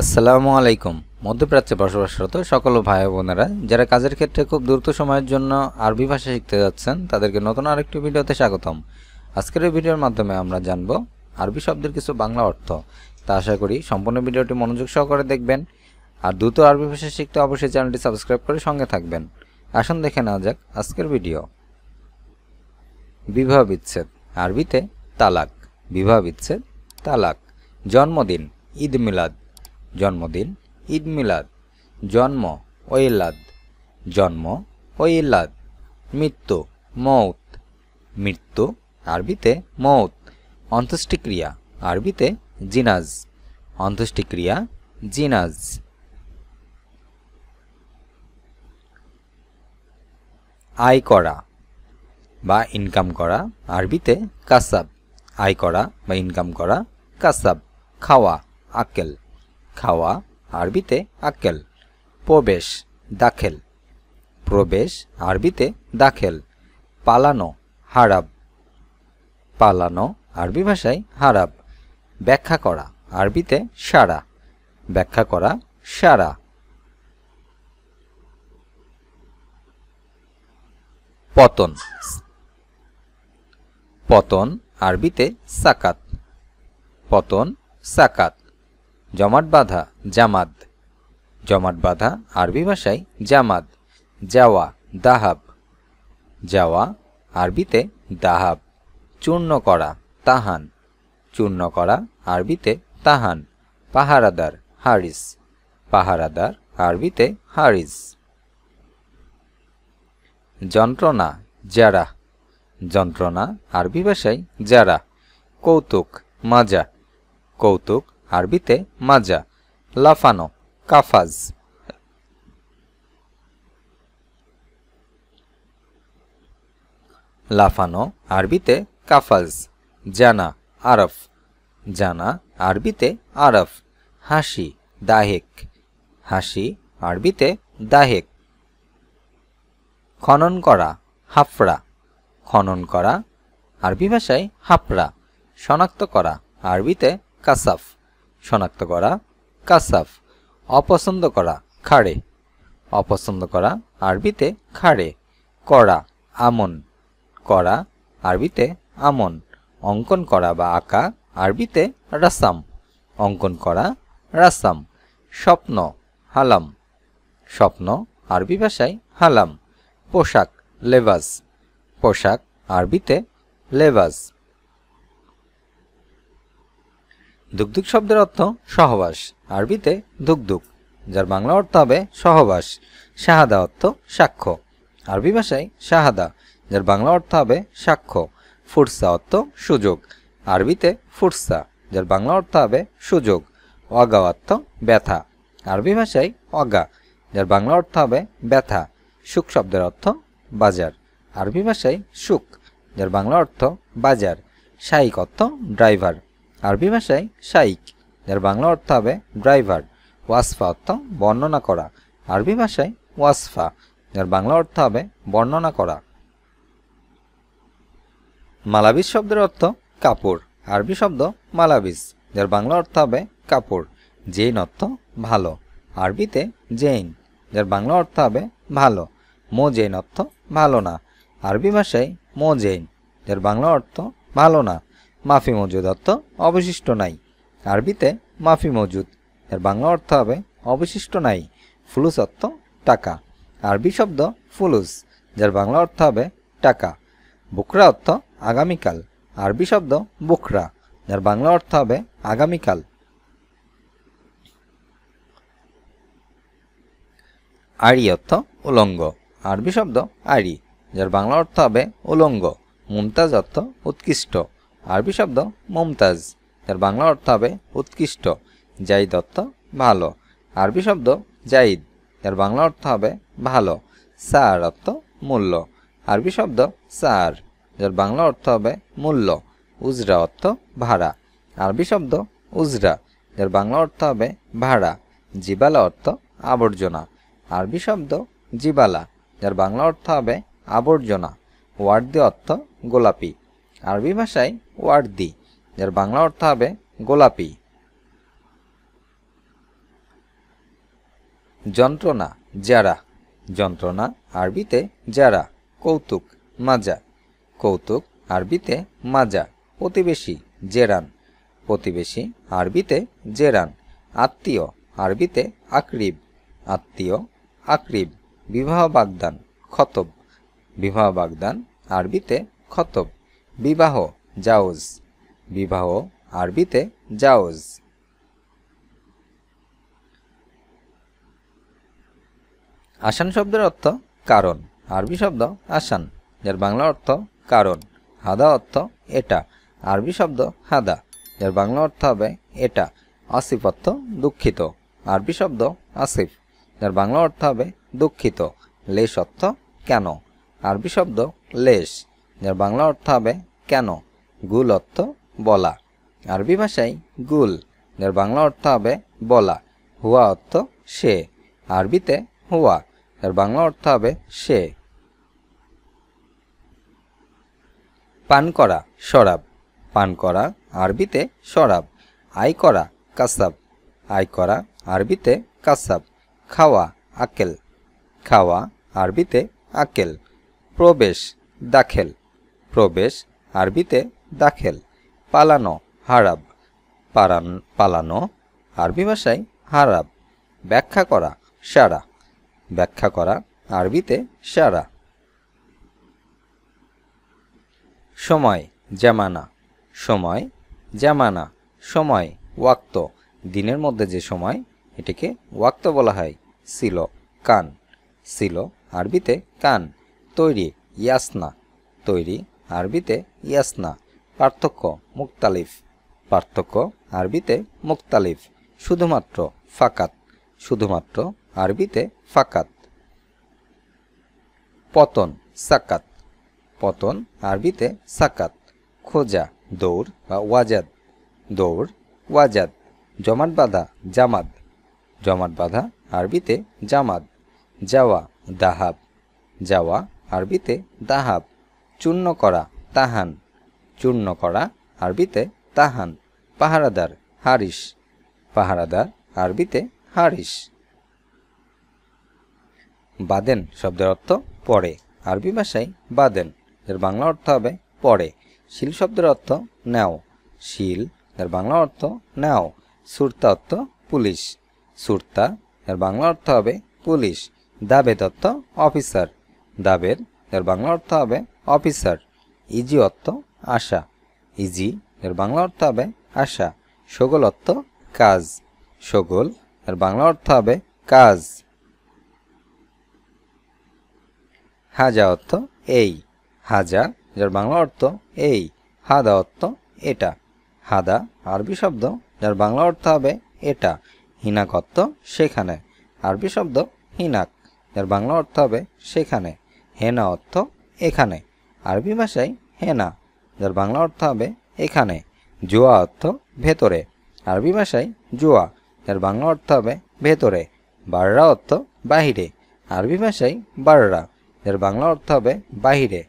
আসসালামু আলাইকুম মধ্যপ্রাচ্যে বসবাসরত সকল ভাই বোনেরা যারা কাজের ক্ষেত্রে খুব দ্রুত সময়ের জন্য আরবি ভাষা শিখতে যাচ্ছেন তাদেরকে নতুন আরেকটি ভিডিওতে স্বাগতম আজকের এই ভিডিওর মাধ্যমে আমরা জানব আরবি শব্দের কিছু বাংলা অর্থ তা আশা করি সম্পূর্ণ ভিডিওটি মনোযোগ সহকারে দেখবেন আর দ্রুত আরবি ভাষা শিখতে অবশ্যই চ্যানেলটি সাবস্ক্রাইব করে সঙ্গে থাকবেন আসুন দেখে নেওয়া যাক আজকের ভিডিও বিবাহ বিচ্ছেদ আরবিতে তালাক বিবাহ বিচ্ছেদ তালাক জন্মদিন ঈদ মিলাদ জন্মদিন ঈদ মিলাদ জন্ম ওয়েলাদ জন্ম ওয়েলাদ মৃত্যু মৌত মৃত্যু আরবিতে মৌত অন্ত্যেষ্টিক্রিয়া আরবিতে জিনাজ অন্ত্যেষ্টিক্রিয়া জিনাজ আয় করা বা ইনকাম করা আরবিতে কাসাব আয় করা বা ইনকাম করা কাসাব খাওয়া আকেল খাওয়া আরবিতে আক্কেল প্রবেশ দাখেল প্রবেশ আরবিতে দাখেল পালানো হারাব পালানো আরবি ভাষায় হারাব ব্যাখ্যা করা আরবিতে সারা ব্যাখ্যা করা সারা পতন পতন আরবিতে সাকাত পতন সাকাত জমাট বাঁধা জামাত জমাট বাঁধা আরবি ভাষায় জামাত যাওয়া দাহাব যাওয়া আরবিতে দাহাব চূর্ণ করা তাহান চূর্ণ করা আরবিতে তাহান পাহারাদার হারিস পাহারাদার আরবিতে হারিস যন্ত্রণা যারা যন্ত্রণা আরবি ভাষায় যারা কৌতুক মাজা কৌতুক আরবিতে মাজা লাফানো কাফাজ লাফানো আরবিতে কাফাজ জানা আরফ জানা আরবিতে আরফ হাসি দাহেক হাসি আরবিতে দাহেক খনন করা হাফড়া খনন করা আরবি ভাষায় হাফড়া শনাক্ত করা আরবিতে কাসাফ শনাক্ত করা কাসাফ অপছন্দ করা খাড়ে অপছন্দ করা আরবিতে খাড়ে করা আমন করা আরবিতে আমন অঙ্কন করা বা আঁকা আরবিতে রাসাম অঙ্কন করা রাসাম স্বপ্ন হালাম স্বপ্ন আরবি ভাষায় হালাম পোশাক লেবাস পোশাক আরবিতে লেবাস দুগদুগ শব্দের অর্থ সহবাস আরবিতে দুগদুগ যার বাংলা অর্থ হবে সহবাস শাহাদা অর্থ সাক্ষ্য আরবি ভাষায় শাহাদা যার বাংলা অর্থ হবে সাক্ষ্য ফুরসা অর্থ সুযোগ আরবিতে ফুরসা যার বাংলা অর্থ হবে সুযোগ অগা অর্থ ব্যথা আরবি ভাষায় অগা যার বাংলা অর্থ হবে ব্যথা সুখ শব্দের অর্থ বাজার আরবি ভাষায় সুখ যার বাংলা অর্থ বাজার সাইক অর্থ ড্রাইভার আরবি ভাষায় সাইক যার বাংলা অর্থ হবে ড্রাইভার ওয়াসফা অর্থ বর্ণনা করা আরবি ভাষায় ওয়াসফা যার বাংলা অর্থ হবে বর্ণনা করা মালাবিজ শব্দের অর্থ কাপড় আরবি শব্দ মালাবিস যার বাংলা অর্থ হবে কাপড় জেইন অর্থ ভালো আরবিতে জেইন যার বাংলা অর্থ হবে ভালো মো জেইন অর্থ ভালো না আরবি ভাষায় মো জেইন যার বাংলা অর্থ ভালো না মাফি মজুদ অর্থ অবশিষ্ট নাই আরবিতে মাফি মজুদ এর বাংলা অর্থ হবে অবশিষ্ট নাই ফুলুস অর্থ টাকা আরবি শব্দ ফুলুস যার বাংলা অর্থ হবে টাকা বুকরা অর্থ আগামীকাল আরবি শব্দ বুকরা যার বাংলা অর্থ হবে আগামীকাল আড়ি অর্থ উলঙ্গ আরবি শব্দ আড়ি যার বাংলা অর্থ হবে উলঙ্গ মুমতাজ অর্থ উৎকৃষ্ট আরবি শব্দ মুমতাজ যার বাংলা অর্থ হবে উৎকৃষ্ট জাইদ অর্থ ভালো আরবি শব্দ জাইদ যার বাংলা অর্থ হবে ভালো সার অর্থ মূল্য আরবি শব্দ সার যার বাংলা অর্থ হবে মূল্য উজরা অর্থ ভাড়া আরবি শব্দ উজরা যার বাংলা অর্থ হবে ভাড়া জিবালা অর্থ আবর্জনা আরবি শব্দ জিবালা যার বাংলা অর্থ হবে আবর্জনা ওয়ার্ডে অর্থ গোলাপি আরবি ভাষায় ওয়ার্দি যার বাংলা অর্থ হবে গোলাপি যন্ত্রণা যারা যন্ত্রণা আরবিতে যারা কৌতুক মাজা কৌতুক আরবিতে মাজা প্রতিবেশী জেরান প্রতিবেশী আরবিতে জেরান আত্মীয় আরবিতে আকরিব আত্মীয় আকরিব বিবাহ বাগদান খতব বিবাহ বাগদান আরবিতে খতব বিবাহ জাউজ বিবাহ আরবিতে জাউজ আসান শব্দের অর্থ কারণ আরবি শব্দ আসান যার বাংলা অর্থ কারণ হাদা অর্থ এটা আরবি শব্দ হাদা যার বাংলা অর্থ হবে এটা আসিফ অর্থ দুঃখিত আরবি শব্দ আসিফ যার বাংলা অর্থ হবে দুঃখিত লেশ অর্থ কেন আরবি শব্দ লেশ যার বাংলা অর্থ হবে কেন গুল অর্থ বলা আরবি ভাষায় গুল এর বাংলা অর্থ হবে বলা হুয়া অর্থ সে আরবিতে হুয়া এর বাংলা অর্থ হবে সে পান করা শরাব পান করা আরবিতে শরাব আয় করা কাসাব আয় করা আরবিতে কাসাব খাওয়া আকেল খাওয়া আরবিতে আকেল প্রবেশ দাখেল প্রবেশ আরবিতে দাখেল পালানো হারাব পারান পালানো আরবি ভাষায় হারাব ব্যাখ্যা করা সারা ব্যাখ্যা করা আরবিতে সারা সময় জামানা সময় জামানা সময় ওয়াক্ত দিনের মধ্যে যে সময় এটিকে ওয়াক্ত বলা হয় ছিল কান ছিল আরবিতে কান তৈরি ইয়াসনা তৈরি আরবিতে ইয়াসনা পার্থক্য মুক্তালিফ পার্থক্য আরবিতে মুক্তালিফ শুধুমাত্র ফাকাত শুধুমাত্র আরবিতে ফাকাত পতন সাকাত পতন আরবিতে সাকাত খোঁজা দৌড় বা ওয়াজাদ দৌড় ওয়াজাদ জমাট বাঁধা জামাদ জমাট বাঁধা আরবিতে জামাদ যাওয়া দাহাব যাওয়া আরবিতে দাহাব চূর্ণ করা তাহান চূর্ণ করা আরবিতে তাহান পাহারাদার হারিস পাহারাদার আরবিতে হারিস বাদেন শব্দের অর্থ পরে আরবি ভাষায় বাদেন এর বাংলা অর্থ হবে পরে শিল শব্দের অর্থ নেও শিল এর বাংলা অর্থ নেও সুরতা অর্থ পুলিশ সুরতা এর বাংলা অর্থ হবে পুলিশ দাবেদ অর্থ অফিসার দাবের এর বাংলা অর্থ হবে অফিসার ইজি অর্থ আশা ইজি এর বাংলা অর্থ হবে আশা সগল অর্থ কাজ সগল এর বাংলা অর্থ হবে কাজ হাজা অর্থ এই হাজা যার বাংলা অর্থ এই হাদা অর্থ এটা হাদা আরবি শব্দ যার বাংলা অর্থ হবে এটা হিনাক অর্থ সেখানে আরবি শব্দ হিনাক যার বাংলা অর্থ হবে সেখানে হেনা অর্থ এখানে আরবি ভাষায় হেনা যার বাংলা অর্থ হবে এখানে জোয়া অর্থ ভেতরে আরবি ভাষায় জোয়া যার বাংলা অর্থ হবে ভেতরে বাররা অর্থ বাহিরে আরবি ভাষায় বাররা যার বাংলা অর্থ হবে বাহিরে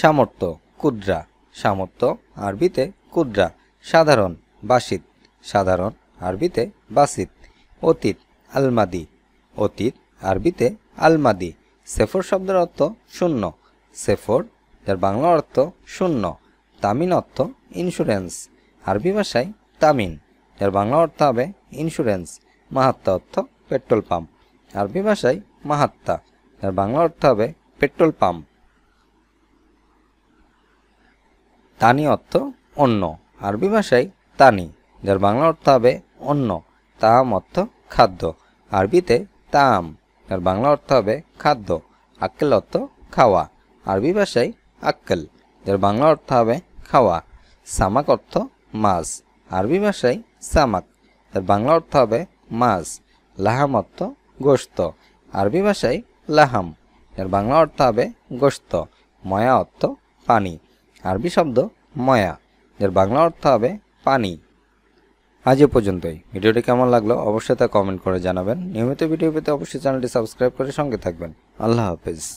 সামর্থ্য কুদ্রা সামর্থ্য আরবিতে কুদ্রা সাধারণ বাসিত সাধারণ আরবিতে বাসিত অতীত আলমাদি অতীত আরবিতে আলমাদি সেফর শব্দের অর্থ শূন্য সেফর যার বাংলা অর্থ শূন্য তামিন অর্থ ইন্স্যুরেন্স আরবি ভাষায় তামিন যার বাংলা অর্থ হবে ইন্স্যুরেন্স মাহাত্মা অর্থ পেট্রোল পাম্প আরবি ভাষায় মাহাত্মা যার বাংলা অর্থ হবে পেট্রোল পাম্প তানি অর্থ অন্য আরবি ভাষায় তানি যার বাংলা অর্থ হবে অন্য তাম অর্থ খাদ্য আরবিতে তাম যার বাংলা অর্থ হবে খাদ্য আক্কেল অর্থ খাওয়া আরবি ভাষায় আক্কাল যার বাংলা অর্থ হবে খাওয়া সামাক অর্থ মাছ আরবি ভাষায় সামাক যার বাংলা অর্থ হবে মাছ লাহাম অর্থ গোস্ত আরবি ভাষায় লাহাম যার বাংলা অর্থ হবে গোস্ত ময়া অর্থ পানি আরবি শব্দ ময়া যার বাংলা অর্থ হবে পানি আজ এ পর্যন্তই ভিডিওটি কেমন লাগলো অবশ্যই তা কমেন্ট করে জানাবেন নিয়মিত ভিডিও পেতে অবশ্যই চ্যানেলটি সাবস্ক্রাইব করে সঙ্গে থাকবেন আল্লাহ হাফেজ